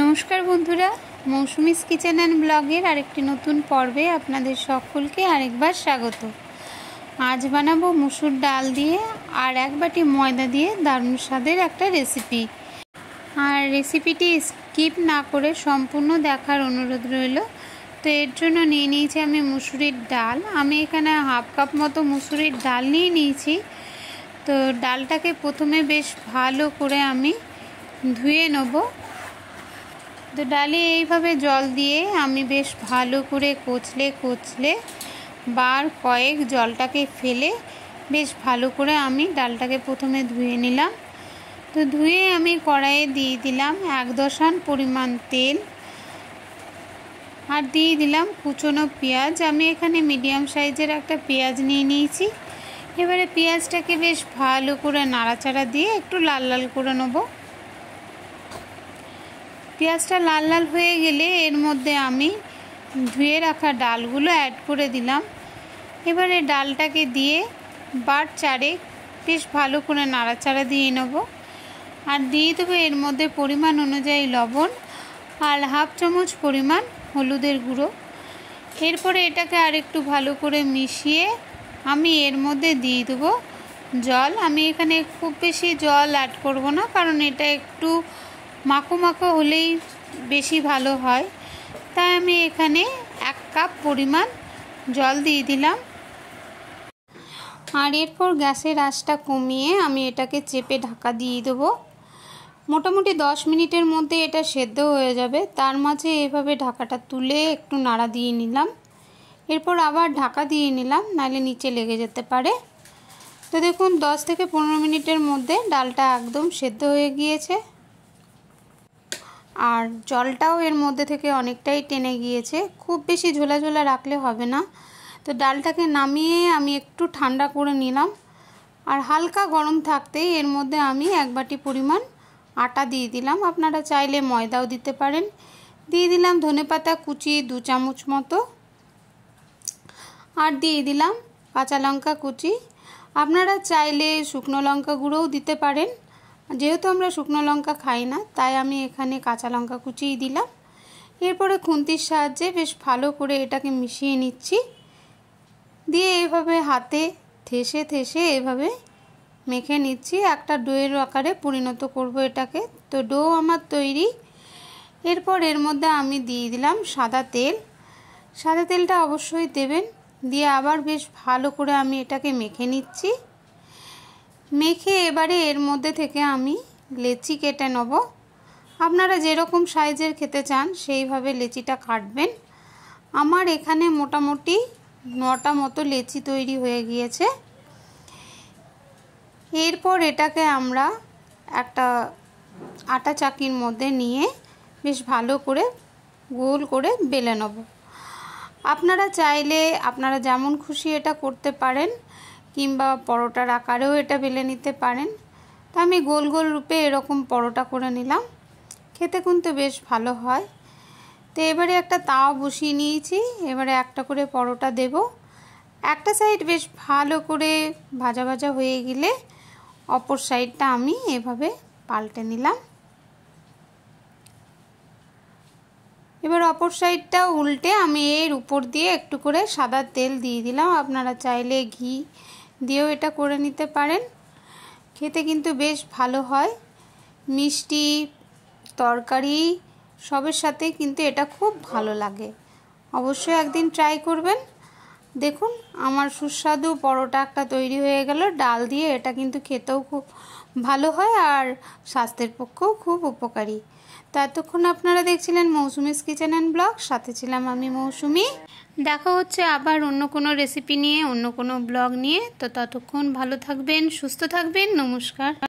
নমস্কার বন্ধুরা Mousumi's kitchen and ব্লগের আরেকটি নতুন পর্বে আপনাদের সকলকে আরেকবার স্বাগত আজ বানাবো মুসুর ডাল দিয়ে আর এক বাটি ময়দা দিয়ে দারুণ স্বাদের একটা রেসিপি আর রেসিপিটি স্কিপ না করে সম্পূর্ণ দেখার অনুরোধ রইল তো এর জন্য নিয়ে নিয়েছি আমি মুসুরির ডাল আমি এখানে হাফ কাপ মতো মুসুরির ডাল নিয়ে নিয়েছি তো ডালটাকে প্রথমে বেশ ভালো করে আমি ধুয়ে নেবো তো ডালে এইভাবে জল দিয়ে আমি বেশ ভালো করে কচলে কচলে বার কয়েক জলটাকে ফেলে বেশ ভালো করে আমি ডালটাকে প্রথমে ধুয়ে নিলাম তো ধুয়ে আমি কড়াইয়ে দিয়ে দিলাম এক দশান পরিমাণ তেল আর দিয়ে দিলাম কুচনো পেঁয়াজ আমি এখানে মিডিয়াম সাইজের একটা পেঁয়াজ নিয়ে নিয়েছি এবারে পেঁয়াজটাকে বেশ ভালো করে নাড়াচাড়া দিয়ে একটু লাল লাল করে নেবো পেঁয়াজটা লাল লাল হয়ে গেলে এর মধ্যে আমি ধুয়ে রাখা ডালগুলো অ্যাড করে দিলাম এবারে ডালটাকে দিয়ে বার চারেক বেশ ভালো করে নাড়াচাড়া দিয়ে নেব আর দিয়ে দেবো এর মধ্যে পরিমাণ অনুযায়ী লবণ আর হাফ চামচ পরিমাণ হলুদের গুঁড়ো এরপরে এটাকে আর একটু ভালো করে মিশিয়ে আমি এর মধ্যে দিয়ে দেবো জল আমি এখানে খুব বেশি জল অ্যাড করব না কারণ এটা একটু মাখো মাখো হলেই বেশি ভালো হয় তাই আমি এখানে এক কাপ পরিমাণ জল দিয়ে দিলাম আর এরপর গ্যাসের আশটা কমিয়ে আমি এটাকে চেপে ঢাকা দিয়ে দেবো মোটামুটি দশ মিনিটের মধ্যে এটা সেদ্ধ হয়ে যাবে তার মাঝে এভাবে ঢাকাটা তুলে একটু নাড়া দিয়ে নিলাম এরপর আবার ঢাকা দিয়ে নিলাম নাহলে নিচে লেগে যেতে পারে তো দেখুন দশ থেকে পনেরো মিনিটের মধ্যে ডালটা একদম সেদ্ধ হয়ে গিয়েছে আর জলটাও এর মধ্যে থেকে অনেকটাই টেনে গিয়েছে খুব বেশি ঝোলা ঝোলা রাখলে হবে না তো ডালটাকে নামিয়ে আমি একটু ঠান্ডা করে নিলাম আর হালকা গরম থাকতেই এর মধ্যে আমি এক বাটি পরিমাণ আটা দিয়ে দিলাম আপনারা চাইলে ময়দাও দিতে পারেন দিয়ে দিলাম ধনে পাতা কুচি দু চামচ মতো আর দিয়ে দিলাম কাঁচা লঙ্কা কুচি আপনারা চাইলে শুকনো লঙ্কা গুঁড়োও দিতে পারেন যেহেতু আমরা শুকনো লঙ্কা খাই না তাই আমি এখানে কাঁচা লঙ্কা কুচিয়ে দিলাম এরপরে খুন্তির সাহায্যে বেশ ভালো করে এটাকে মিশিয়ে নিচ্ছি দিয়ে এইভাবে হাতে থেসে থেসে এভাবে মেখে নিচ্ছি একটা ডোয়ের আকারে পরিণত করব এটাকে তো ডো আমার তৈরি এরপর এর মধ্যে আমি দিয়ে দিলাম সাদা তেল সাদা তেলটা অবশ্যই দেবেন দিয়ে আবার বেশ ভালো করে আমি এটাকে মেখে নিচ্ছি মেখে এবারে এর মধ্যে থেকে আমি লেচি কেটে নেব আপনারা যেরকম সাইজের খেতে চান সেইভাবে লেচিটা কাটবেন আমার এখানে মোটামুটি নটা মতো লেচি তৈরি হয়ে গিয়েছে এরপর এটাকে আমরা একটা আটা চাকির মধ্যে নিয়ে বেশ ভালো করে গোল করে বেলে নেব আপনারা চাইলে আপনারা যেমন খুশি এটা করতে পারেন কিংবা পরোটার আকারেও এটা বেলে নিতে পারেন তা আমি গোল গোল রূপে এরকম পরোটা করে নিলাম খেতে কিন্তু বেশ ভালো হয় তো এবারে একটা তাও বসিয়ে নিয়েছি এবারে একটা করে পরোটা দেব একটা সাইড বেশ ভালো করে ভাজা ভাজা হয়ে গেলে অপর সাইডটা আমি এভাবে পাল্টে নিলাম এবার অপর সাইডটা উল্টে আমি এর উপর দিয়ে একটু করে সাদা তেল দিয়ে দিলাম আপনারা চাইলে ঘি দিয়েও এটা করে নিতে পারেন খেতে কিন্তু বেশ ভালো হয় মিষ্টি তরকারি সবের সাথে কিন্তু এটা খুব ভালো লাগে অবশ্যই একদিন ট্রাই করবেন দেখুন আমার সুস্বাদু পরোটা একটা তৈরি হয়ে গেল ডাল দিয়ে এটা কিন্তু খেতেও খুব ভালো হয় আর স্বাস্থ্যের পক্ষেও খুব উপকারী ততক্ষণ আপনারা দেখছিলেন মৌসুমিস কিচেন অ্যান্ড ব্লগ সাথে ছিলাম আমি মৌসুমি দেখা হচ্ছে আবার অন্য কোনো রেসিপি নিয়ে অন্য কোনো ব্লগ নিয়ে তো ততক্ষণ ভালো থাকবেন সুস্থ থাকবেন নমস্কার